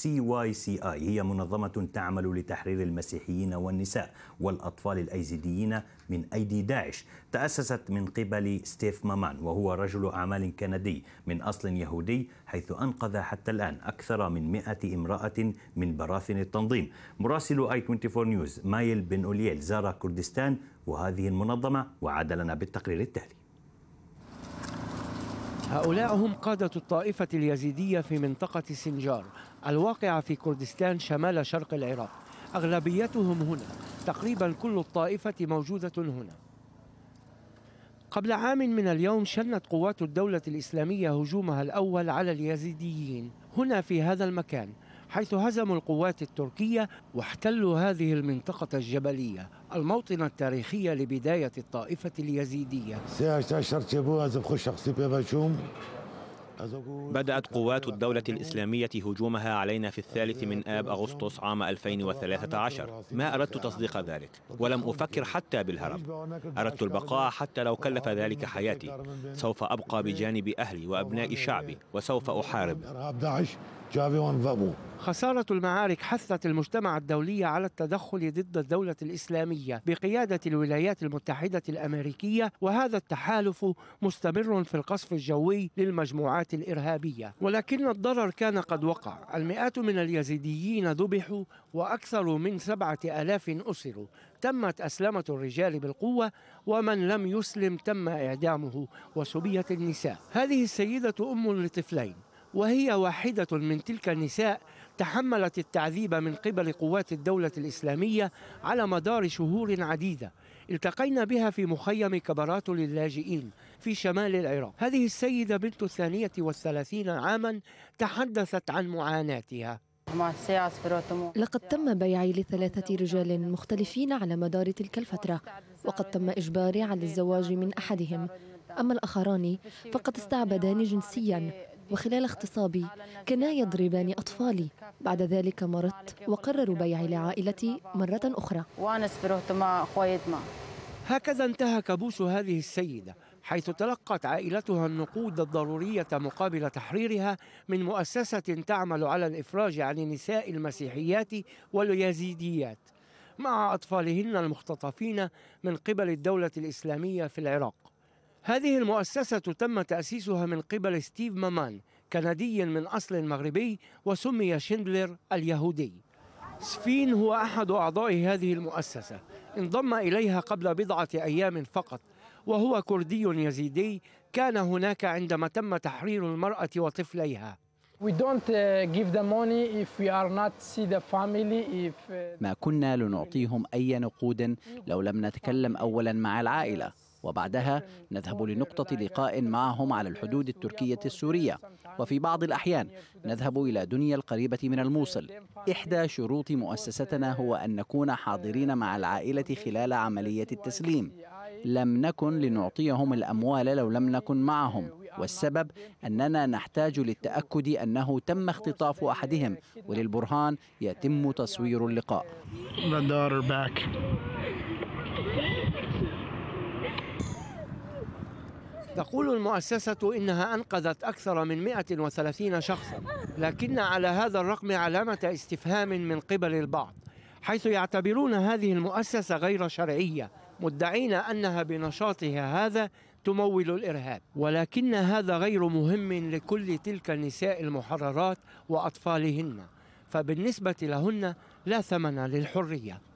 سي واي سي اي هي منظمة تعمل لتحرير المسيحيين والنساء والأطفال الأيزيديين من أيدي داعش تأسست من قبل ستيف مامان وهو رجل أعمال كندي من أصل يهودي حيث أنقذ حتى الآن أكثر من 100 امرأة من براثن التنظيم مراسل اي 24 نيوز مايل بن اولييل زار كردستان وهذه المنظمة وعاد لنا بالتقرير التالي هؤلاء هم قادة الطائفة اليزيدية في منطقة سنجار الواقعة في كردستان شمال شرق العراق أغلبيتهم هنا تقريبا كل الطائفة موجودة هنا قبل عام من اليوم شنت قوات الدولة الإسلامية هجومها الأول على اليزيديين هنا في هذا المكان حيث هزموا القوات التركية واحتلوا هذه المنطقة الجبلية الموطن التاريخي لبداية الطائفة اليزيدية بدأت قوات الدولة الإسلامية هجومها علينا في الثالث من آب أغسطس عام 2013 ما أردت تصديق ذلك ولم أفكر حتى بالهرب أردت البقاء حتى لو كلف ذلك حياتي سوف أبقى بجانب أهلي وأبناء شعبي وسوف أحارب خسارة المعارك حثت المجتمع الدولي على التدخل ضد الدولة الإسلامية بقيادة الولايات المتحدة الأمريكية وهذا التحالف مستمر في القصف الجوي للمجموعات الإرهابية ولكن الضرر كان قد وقع المئات من اليزيديين ذبحوا وأكثر من سبعة ألاف أسروا تمت أسلمة الرجال بالقوة ومن لم يسلم تم إعدامه وسبيت النساء هذه السيدة أم لطفلين وهي واحدة من تلك النساء تحملت التعذيب من قبل قوات الدولة الإسلامية على مدار شهور عديدة التقينا بها في مخيم كبرات للاجئين في شمال العراق هذه السيدة بنت الثانية والثلاثين عاما تحدثت عن معاناتها لقد تم بيعي لثلاثة رجال مختلفين على مدار تلك الفترة وقد تم إجباري على الزواج من أحدهم أما الآخران فقد استعبداني جنسيا وخلال اغتصابي كانا يضربان أطفالي بعد ذلك مرضت وقرروا بيعي لعائلتي مرة أخرى هكذا انتهى كابوس هذه السيدة حيث تلقت عائلتها النقود الضرورية مقابل تحريرها من مؤسسة تعمل على الإفراج عن النساء المسيحيات واليزيديات مع أطفالهن المختطفين من قبل الدولة الإسلامية في العراق هذه المؤسسة تم تأسيسها من قبل ستيف مامان كندي من أصل مغربي وسمي شندلر اليهودي سفين هو أحد أعضاء هذه المؤسسة انضم إليها قبل بضعة أيام فقط وهو كردي يزيدي كان هناك عندما تم تحرير المرأة وطفليها ما كنا لنعطيهم أي نقود لو لم نتكلم أولا مع العائلة وبعدها نذهب لنقطة لقاء معهم على الحدود التركية السورية وفي بعض الأحيان نذهب إلى دنيا القريبة من الموصل إحدى شروط مؤسستنا هو أن نكون حاضرين مع العائلة خلال عملية التسليم لم نكن لنعطيهم الأموال لو لم نكن معهم والسبب أننا نحتاج للتأكد أنه تم اختطاف أحدهم وللبرهان يتم تصوير اللقاء تقول المؤسسة إنها أنقذت أكثر من 130 شخصا لكن على هذا الرقم علامة استفهام من قبل البعض حيث يعتبرون هذه المؤسسة غير شرعية مدعين أنها بنشاطها هذا تمول الإرهاب ولكن هذا غير مهم لكل تلك النساء المحررات وأطفالهن فبالنسبة لهن لا ثمن للحرية